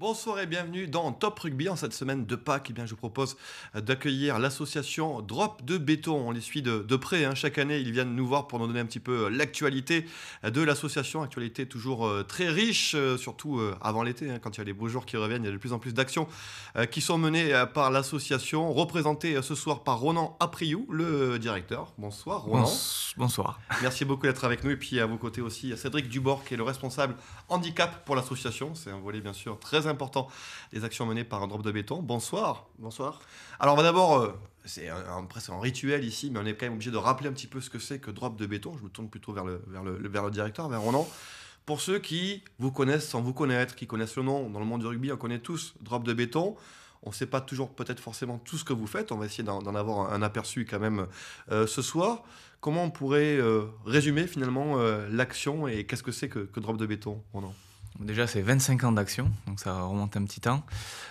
Bonsoir et bienvenue dans Top Rugby en cette semaine de Pâques. Eh bien, je vous propose euh, d'accueillir l'association Drop de Béton. On les suit de, près. Hein. Chaque année, ils viennent nous voir pour nous donner un petit peu euh, l'actualité euh, de l'association. Actualité toujours très riche, surtout avant l'été, hein. quand il y a les beaux jours qui reviennent. Il y a de plus en plus d'actions qui sont menées par l'association, représentée ce soir par Ronan Apriou, le directeur. Bonsoir Ronan. Bonsoir. Merci beaucoup d'être avec nous. Et puis à vos côtés aussi, Cédric Dubord, qui est le responsable handicap pour l'association. C'est un volet bien sûr très important des actions menées par un drop de béton. Bonsoir. Bonsoir. Alors, on va d'abord, euh, c'est un rituel ici, mais on est quand même obligé de rappeler un petit peu ce que c'est que drop de béton. Je me tourne plutôt vers le, directeur, vers Ronan. Pour ceux qui vous connaissent sans vous connaître, qui connaissent le nom, dans le monde du rugby, on connaît tous drop de béton. On ne sait pas toujours peut-être forcément tout ce que vous faites. On va essayer d'en avoir un aperçu quand même euh, ce soir. Comment on pourrait euh, résumer finalement l'action et qu'est-ce que c'est que, que, Drop de béton Ronan Déjà, c'est 25 ans d'action, donc ça remonte un petit temps.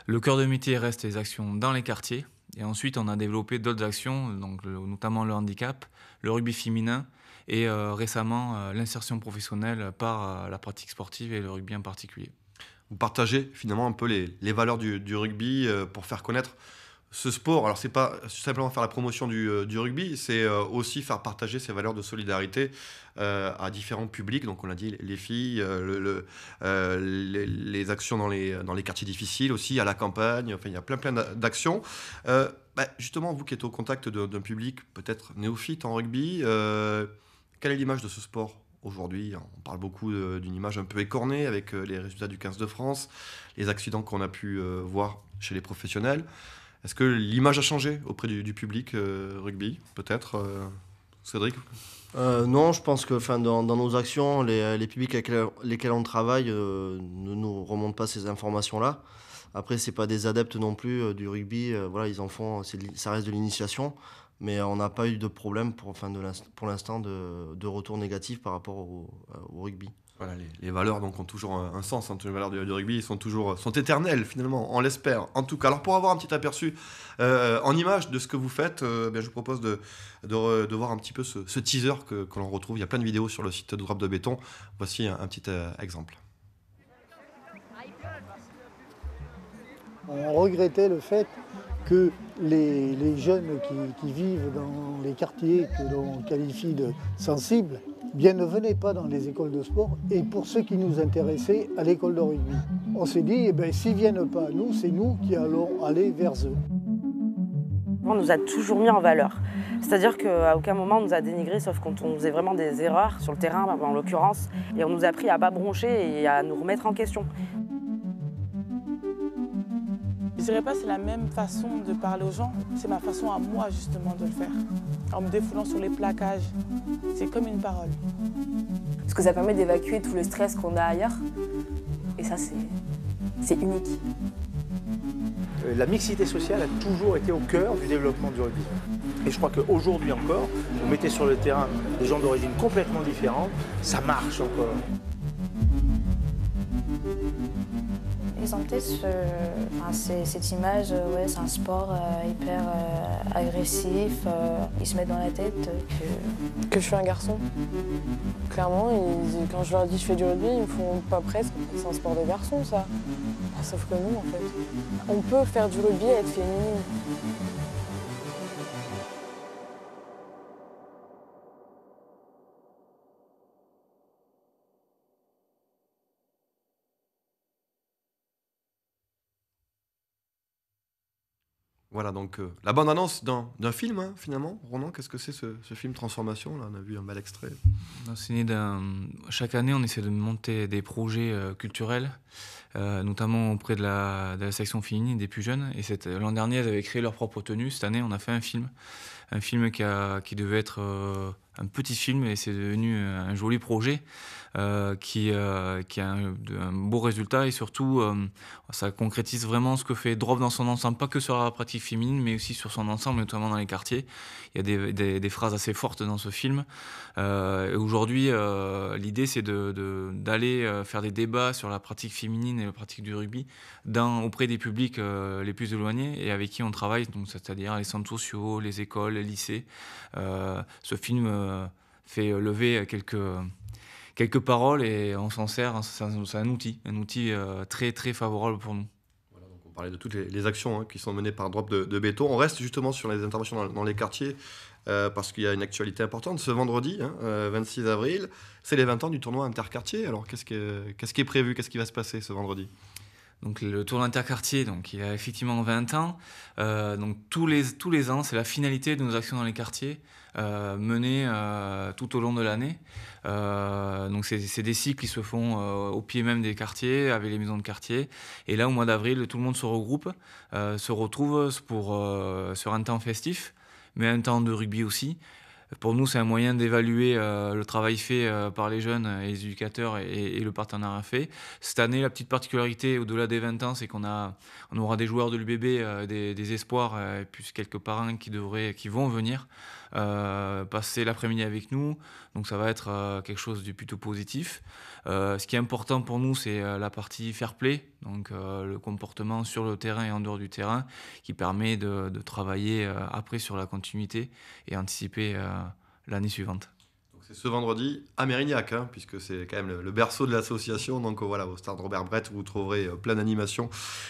Le cœur de métier reste les actions dans les quartiers. Et ensuite, on a développé d'autres actions, donc notamment le handicap, le rugby féminin et euh, récemment euh, l'insertion professionnelle par euh, la pratique sportive et le rugby en particulier. Vous partagez finalement un peu les, valeurs du rugby pour faire connaître ce sport, alors c'est pas simplement faire la promotion du, euh, du rugby, c'est euh, aussi faire partager ces valeurs de solidarité euh, à différents publics. Donc on l'a dit, les filles, le, les, actions dans les, dans les quartiers difficiles aussi, à la campagne, enfin il y a plein plein d'actions. Bah, justement, vous qui êtes au contact d'un public peut-être néophyte en rugby, quelle est l'image de ce sport aujourd'hui On parle beaucoup d'une image un peu écornée avec les résultats du 15 de France, les accidents qu'on a pu voir chez les professionnels. Est-ce que l'image a changé auprès du, public euh, rugby Peut-être euh, Cédric euh, non, je pense que dans, nos actions, les, publics avec lesquels on travaille ne nous remontent pas ces informations-là. Après, ce pas des adeptes non plus du rugby. voilà, ils en font, ça reste de l'initiation. Mais on n'a pas eu de problème pour, enfin, de pour l'instant de, retour négatif par rapport au rugby. Voilà, les, valeurs donc ont toujours un, sens. Hein, les valeurs du, rugby sont toujours sont éternelles finalement, on l'espère. En tout cas, alors pour avoir un petit aperçu euh, en image de ce que vous faites, euh, bien, je vous propose de, de, voir un petit peu ce, teaser que, l'on retrouve. Il y a plein de vidéos sur le site de Drop de Béton. Voici un, petit euh, exemple. On regrettait le fait que les, les jeunes qui, qui, vivent dans les quartiers que l'on qualifie de sensibles bien ne venez pas dans les écoles de sport et pour ceux qui nous intéressaient à l'école de rugby. On s'est dit, eh ben, s'ils viennent pas à nous, c'est nous qui allons aller vers eux. On nous a toujours mis en valeur. C'est-à-dire qu'à aucun moment on nous a dénigré, sauf quand on faisait vraiment des erreurs sur le terrain, en l'occurrence, et on nous a appris à pas broncher et à nous remettre en question. Je dirais pas c'est la même façon de parler aux gens, c'est ma façon à moi justement de le faire, en me défoulant sur les plaquages. C'est comme une parole. Parce que ça permet d'évacuer tout le stress qu'on a ailleurs, et ça c'est unique. Euh, la mixité sociale a toujours été au cœur du développement du rugby. Et je crois qu'aujourd'hui encore, vous mettez sur le terrain des gens d'origine complètement différente, ça marche encore. ce, cette image, euh, ouais, c'est un sport euh, hyper euh, agressif. ils se mettent dans la tête que... je suis un garçon. Clairement, quand je leur dis je fais du rugby, ils me font pas presque. C'est un sport de garçon, ça. sauf que nous en fait. On peut faire du rugby et être féminine. Voilà, donc euh, la bande-annonce d'un film, hein, finalement. Ronan, qu'est-ce que c'est ce, film Transformation Là, on a vu un bel extrait. Chaque année, on essaie de monter des projets euh, culturels. Euh, notamment auprès de la, section féminine des plus jeunes. Et l'an dernier, elles avaient créé leur propre tenue. Cette année, on a fait un film, un film qui, a, qui devait être euh, un petit film et c'est devenu euh, un joli projet qui, qui, a un, beau résultat et surtout, ça concrétise vraiment ce que fait Drop dans son ensemble, pas que sur la pratique féminine, mais aussi sur son ensemble, notamment dans les quartiers. Il y a des, phrases assez fortes dans ce film. aujourd'hui, l'idée, c'est d'aller de, faire des débats sur la pratique féminine la pratique du rugby auprès des publics euh, les plus éloignés et avec qui on travaille, donc c'est-à-dire les centres sociaux, les écoles, les lycées. Euh, ce film euh, fait lever quelques quelques paroles et on s'en sert. Hein, c'est un, outil, un outil très très favorable pour nous On parlait de toutes les, actions hein, qui sont menées par Drop de, de Béton. On reste justement sur les interventions dans, dans les quartiers euh, parce qu'il y a une actualité importante. Ce vendredi, 26 hein, euh, avril, c'est les 20 ans du tournoi interquartier. Alors qu'est-ce, qui est prévu Qu'est-ce qui va se passer ce vendredi donc le tournoi interquartier, donc il a effectivement 20 ans. Euh, donc tous les, tous les ans, c'est la finalité de nos actions dans les quartiers menées tout au long de l'année. donc c'est des cycles qui se font au pied même des quartiers, avec les maisons de quartier. Et là, au mois d'avril, tout le monde se regroupe, se retrouve pour, sur un temps festif mais un temps de rugby aussi. Pour nous, c'est un moyen d'évaluer euh, le travail fait euh, par les jeunes et les éducateurs et, le partenariat fait. Cette année, la petite particularité au-delà des 20 ans, c'est qu'on a, on aura des joueurs de l'UBB, euh, des, des, espoirs, et puis quelques parrains qui, devraient, qui vont venir. Euh, passer l'après-midi avec nous. Donc ça va être euh, quelque chose de plutôt positif. Euh, ce qui est important pour nous, c'est la partie fair play, donc le comportement sur le terrain et en dehors du terrain, qui permet de, de travailler après sur la continuité et anticiper l'année suivante c'est ce vendredi à Mérignac, hein, puisque c'est quand même le, berceau de l'association. Donc voilà, au stade Robert Brett, vous trouverez euh, plein d'animations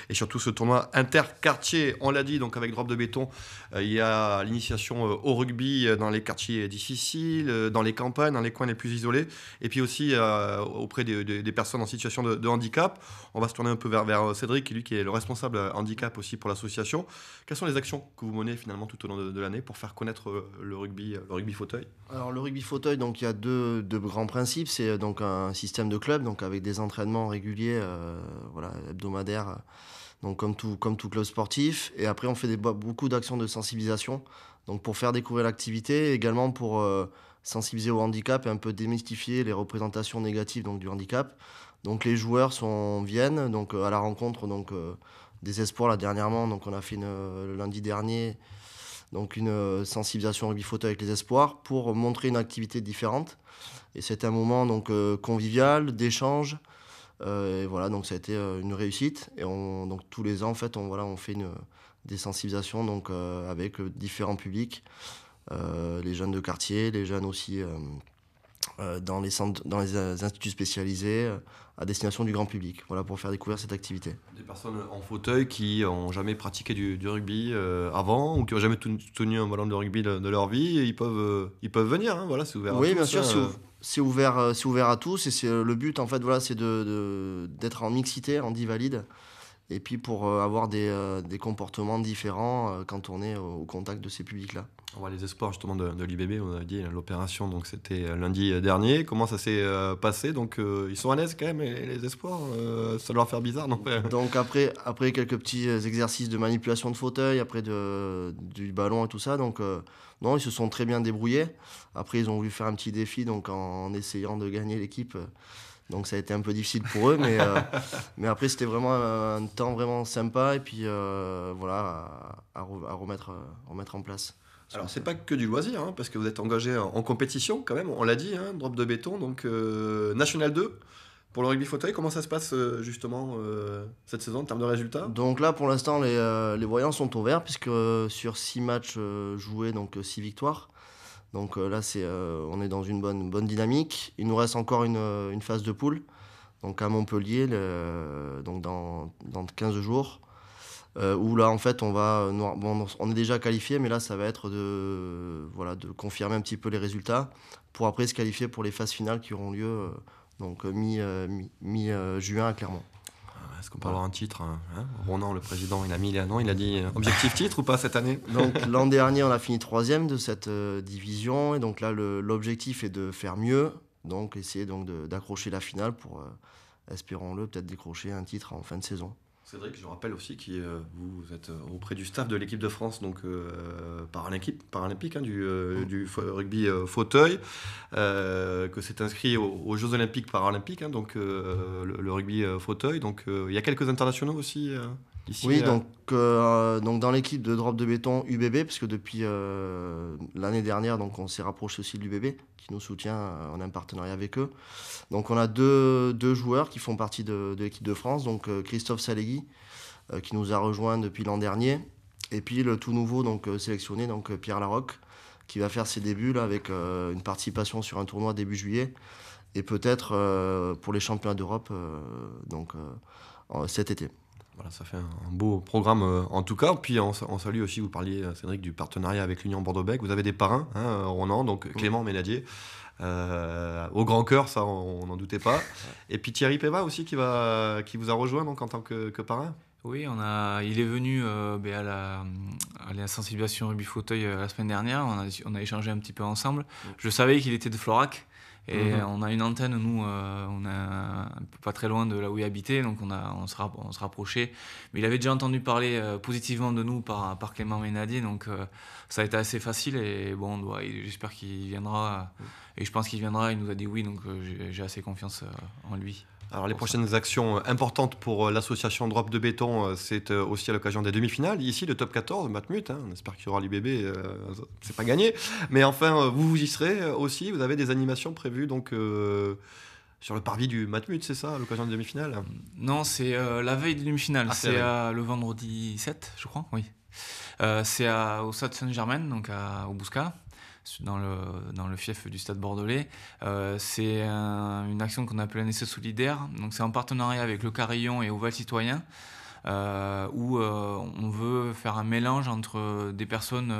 et surtout ce tournoi interquartier. On l'a dit, donc avec Drop de Béton, euh, il y a l'initiation euh, au rugby dans les quartiers difficiles, dans les campagnes, dans les coins les plus isolés, et puis aussi auprès des, personnes en situation de, handicap. On va se tourner un peu vers, Cédric, lui qui est le responsable handicap aussi pour l'association. Quelles sont les actions que vous menez finalement tout au long de, l'année pour faire connaître le rugby, le rugby fauteuil Alors le rugby fauteuil, donc il y a deux, grands principes. C'est euh, donc un système de club, donc avec des entraînements réguliers, euh, voilà, hebdomadaires, euh, donc comme tout, comme tout club sportif. Et après, on fait des, beaucoup d'actions de sensibilisation, donc pour faire découvrir l'activité, également pour sensibiliser au handicap et un peu démystifier les représentations négatives donc, du handicap. Donc les joueurs sont, viennent donc, à la rencontre donc, des espoirs là, dernièrement. Donc on a fait le lundi dernier donc une euh, sensibilisation rugby photo avec les espoirs pour montrer une activité différente. Et c'était un moment donc euh, convivial, d'échange. Euh, et voilà, donc ça a été une réussite. Et on, donc tous les ans, en fait, on, voilà, on fait une, des sensibilisations donc, avec différents publics, les jeunes de quartier, les jeunes aussi euh, dans les, dans les euh, instituts spécialisés euh, à destination du grand public, voilà, pour faire découvrir cette activité. Des personnes en fauteuil qui n'ont jamais pratiqué du, rugby avant ou qui n'ont jamais tenu un ballon de rugby de, leur vie, ils peuvent, ils peuvent venir, hein, voilà, c'est ouvert à tous. Oui, bien sûr, hein. c'est ouvert, ouvert à tous et c'est le but, en fait, voilà, c'est d'être de, d'être en mixité, en divalide et puis pour euh, avoir des, euh, des, comportements différents euh, quand on est au, contact de ces publics-là. On voit les espoirs justement de, de l'IBB, on a dit l'opération, donc c'était lundi dernier. Comment ça s'est passé Donc ils sont à l'aise quand même, et les espoirs, ça doit leur faire bizarre, non Donc après, après quelques petits exercices de manipulation de fauteuil, après de, du ballon et tout ça, donc non, ils se sont très bien débrouillés. Après, ils ont voulu faire un petit défi, donc en essayant de gagner l'équipe. Donc ça a été un peu difficile pour eux, mais, euh, mais après c'était vraiment euh, un temps vraiment sympa et puis euh, voilà, à, remettre, en place. Alors c'est pas que du loisir, hein, parce que vous êtes engagé en, compétition quand même, on l'a dit, hein, drop de béton, donc National 2. Pour le rugby fauteuil, comment ça se passe justement cette saison en termes de résultats Donc là pour l'instant les, les, voyants sont au vert puisque sur 6 matchs joués, donc 6 victoires, donc euh, là, c'est, euh, on est dans une bonne, bonne dynamique. Il nous reste encore une, euh, phase de poule, donc à Montpellier, donc dans, 15 jours. où là en fait on va bon, on est déjà qualifié mais là ça va être de voilà de confirmer un petit peu les résultats pour après se qualifier pour les phases finales qui auront lieu donc mi, mi juin à Clermont. Est-ce qu'on peut avoir un titre hein, hein. Ronan, le président, il a mis les non, il a dit euh, objectif titre ou pas cette année Donc l'an dernier, on a fini troisième de cette euh, division. Et donc là, l'objectif est de faire mieux. Donc essayer donc d'accrocher la finale pour, euh, espérons-le, peut-être décrocher un titre en fin de saison. Cédric, je rappelle aussi que euh, vous êtes euh, auprès du staff de l'équipe de France, donc l'équipe euh, paralympique, hein, du, oh. du, rugby fauteuil, que c'est inscrit aux, Jeux olympiques paralympiques, hein, donc le, le, rugby fauteuil. Donc il y a quelques internationaux aussi oui, euh, donc, euh, donc dans l'équipe de Drop de Béton UBB, parce que depuis euh, l'année dernière, donc on s'est rapproché aussi de l'UBB qui nous soutient, en on a un partenariat avec eux. Donc on a deux, joueurs qui font partie de, l'équipe de France, donc Christophe Salégui qui nous a rejoint depuis l'an dernier, et puis le tout nouveau donc sélectionné, donc Pierre Larocque, qui va faire ses débuts là, avec une participation sur un tournoi début juillet, et peut-être pour les championnats d'Europe donc cet été ça fait un beau programme euh, en tout cas. Puis on, on, salue aussi, vous parliez euh, Cédric du partenariat avec l'Union bordeaux bègles Vous avez des parrains, hein, euh, Ronan, donc Clément Ménadier. au grand cœur, ça on n'en doutait pas. Et puis Thierry Péba aussi qui, va, qui vous a rejoint donc, en tant que, parrain. Oui, on a, il est venu ben, à, la, la, sensibilisation rugby fauteuil la semaine dernière. On a, échangé un petit peu ensemble. Mm. Je savais qu'il était de Florac. Et mm-hmm. on a une antenne, nous, on a pas très loin de là où il habitait, donc on, a, on, se, on se rapprochait. Mais il avait déjà entendu parler euh, positivement de nous par, par Clément Ménadier, donc euh, ça a été assez facile. Et bon, j'espère qu'il viendra. Et je pense qu'il viendra. Il nous a dit oui, donc euh, j'ai assez confiance en lui. Alors les prochaines actions importantes pour l'association Drop de Béton, c'est aussi à l'occasion des demi-finales. Ici, le top 14, Matmut, hein, on espère qu'il y aura l'IBB, c'est pas gagné. Mais enfin, vous vous y serez aussi, vous avez des animations prévues donc sur le parvis du Matmut, c'est ça, à l'occasion de demi-finale Non, euh, ah, c'est la veille de demi-finale. c'est le vendredi 7, je crois, oui. Euh, c'est au Stade Saint-Germain, donc à, au Bousca, dans le, dans le fief du Stade Bordelais. Euh, c'est une action qu'on appelle un essai solidaire. Donc c'est en partenariat avec le Carillon et Oval Citoyen. où on veut faire un mélange entre des personnes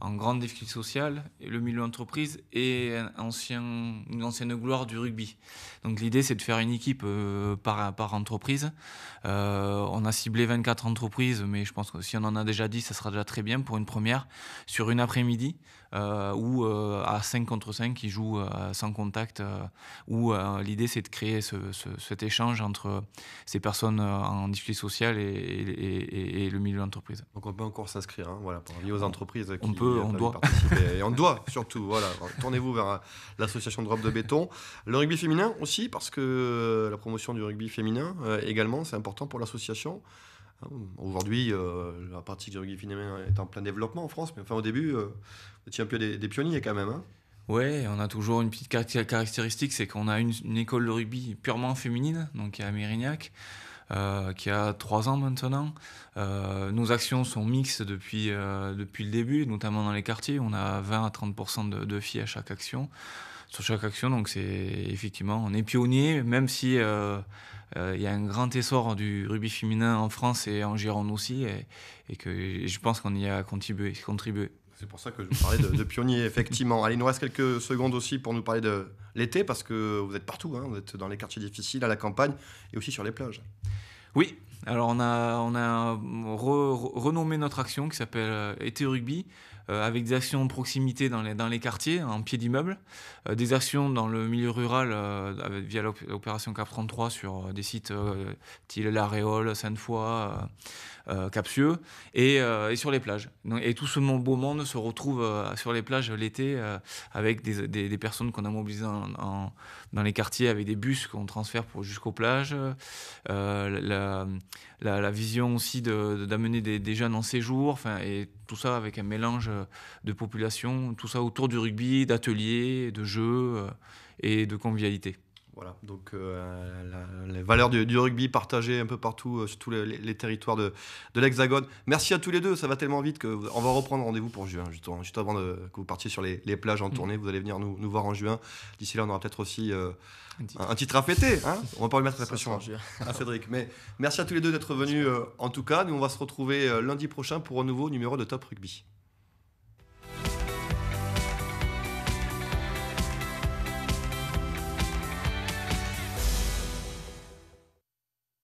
en grande difficulté sociale, le milieu entreprise et ancien, une ancienne gloire du rugby. Donc l'idée, c'est de faire une équipe euh, par, par, entreprise. Euh, on a ciblé 24 entreprises, mais je pense que si on en a déjà dit, ça sera déjà très bien pour une première, sur une après-midi, euh, ou euh, à 5 contre 5 qui jouent sans contact, où l'idée, c'est de créer cet échange entre ces personnes en difficulté sociale et le milieu d'entreprise. Donc on peut encore s'inscrire, hein, voilà, pour envie aux entreprises qui on peut, on doit participer. et on doit surtout, voilà. Tournez-vous vers euh, l'association Drop de béton, le rugby féminin aussi parce que euh, la promotion du rugby féminin euh, également, c'est important pour l'association. Hein, aujourd'hui, la pratique du rugby féminin est en plein développement en France, mais enfin au début, on vous un peu des, pionniers quand même. Hein. Ouais, on a toujours une petite caractéristique, c'est qu'on a une, une, école de rugby purement féminine, donc à Mérignac. Euh, qui a trois ans maintenant. Euh, nos actions sont mixtes depuis, euh, depuis le début, notamment dans les quartiers. On a 20 à 30 de, filles à chaque action, sur chaque action. Donc c'est effectivement, on est pionnier, même si il y a un grand essor du rugby féminin en France et en Gironde aussi, et, que je pense qu'on y a contribué. C'est pour ça que je vous parlais de, pionnier, effectivement. Allez, il nous reste quelques secondes aussi pour nous parler de l'été, parce que vous êtes partout, hein. vous êtes dans les quartiers difficiles, à la campagne, et aussi sur les plages. Oui, alors on a, on a renommé notre action qui s'appelle euh, Été Rugby, euh, avec des actions de proximité dans les, dans les quartiers, en pied d'immeuble, euh, des actions dans le milieu rural via l'opération Cap 33 sur des sites tels La Réole, Sainte-Foy, Capsieux, et, et, sur les plages. et tout ce beau monde se retrouve sur les plages l'été avec des, personnes qu'on a mobilisées dans les quartiers, avec des bus qu'on transfère jusqu'aux plages. La, la, vision aussi d'amener des, des, jeunes en séjour, et tout ça avec un mélange euh, de population, tout ça autour du rugby, d'ateliers, de jeux euh, et de convivialité. Voilà, donc euh, la, les valeurs du, rugby partagées un peu partout euh, sur tous les, territoires de, de l'Hexagone. Merci à tous les deux, ça va tellement vite qu'on va reprendre rendez-vous pour juin, juste, juste avant que vous partiez sur les, les plages en mm. tournée. Vous allez venir nous, voir en juin. D'ici là, on aura peut-être aussi euh, un, titre. Un, à hein. on va pas lui mettre la pression hein, à Cédric. Mais merci à tous les deux d'être venus en tout cas. Nous, on va se retrouver lundi prochain pour un nouveau numéro de Top Rugby.